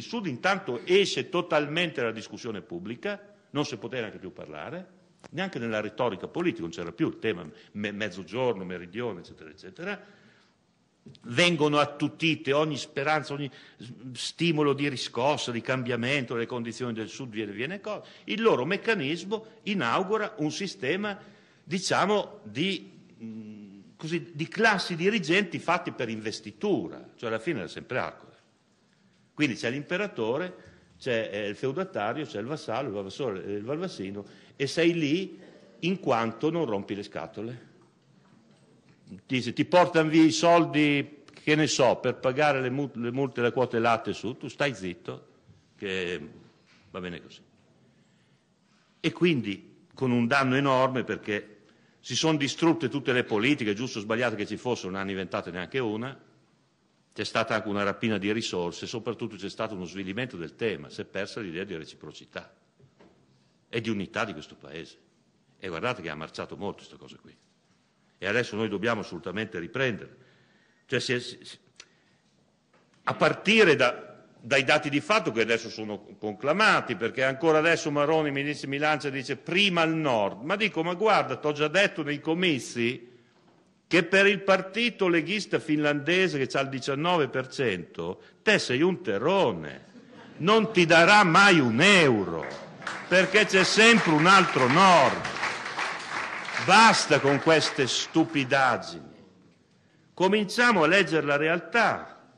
il Sud intanto esce totalmente dalla discussione pubblica, non si poteva neanche più parlare, neanche nella retorica politica, non c'era più il tema me- mezzogiorno, meridione, eccetera, eccetera. Vengono attutite ogni speranza, ogni stimolo di riscossa, di cambiamento delle condizioni del Sud, viene, viene cosa. Il loro meccanismo inaugura un sistema, diciamo, di, così, di classi dirigenti fatti per investitura, cioè alla fine era sempre acqua. Quindi c'è l'imperatore, c'è eh, il feudatario, c'è il vassallo, il valvassore, eh, il valvassino e sei lì in quanto non rompi le scatole. Dice, ti portano via i soldi, che ne so, per pagare le multe, le quote latte su, tu stai zitto, che va bene così. E quindi con un danno enorme perché si sono distrutte tutte le politiche, giusto o sbagliate che ci fossero, non hanno inventate neanche una, c'è stata anche una rapina di risorse, soprattutto c'è stato uno svilimento del tema, si è persa l'idea di reciprocità e di unità di questo Paese. E guardate che ha marciato molto questa cosa qui. E adesso noi dobbiamo assolutamente riprendere. Cioè, si è, si, a partire da, dai dati di fatto che adesso sono conclamati, perché ancora adesso Maroni mi, dice, mi lancia e dice prima al nord. Ma dico, ma guarda, ti ho già detto nei comizi, che per il partito leghista finlandese che ha il 19% te sei un terrone, non ti darà mai un euro, perché c'è sempre un altro nord. Basta con queste stupidaggini. Cominciamo a leggere la realtà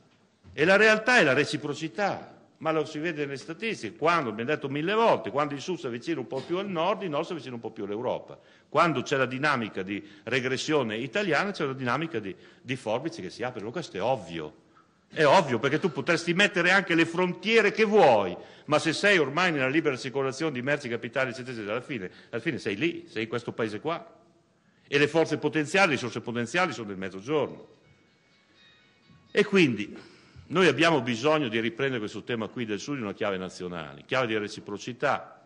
e la realtà è la reciprocità ma lo si vede nelle statistiche. Quando, abbiamo detto mille volte, quando il Sud si avvicina un po' più al Nord, il Nord si avvicina un po' più all'Europa. Quando c'è la dinamica di regressione italiana, c'è la dinamica di, di forbice che si apre. Questo è ovvio. È ovvio perché tu potresti mettere anche le frontiere che vuoi, ma se sei ormai nella libera circolazione di merci, capitali, eccetera, eccetera, alla fine, alla fine sei lì, sei in questo paese qua. E le forze potenziali, le risorse potenziali sono nel mezzogiorno. E quindi noi abbiamo bisogno di riprendere questo tema qui del Sud in una chiave nazionale, chiave di reciprocità,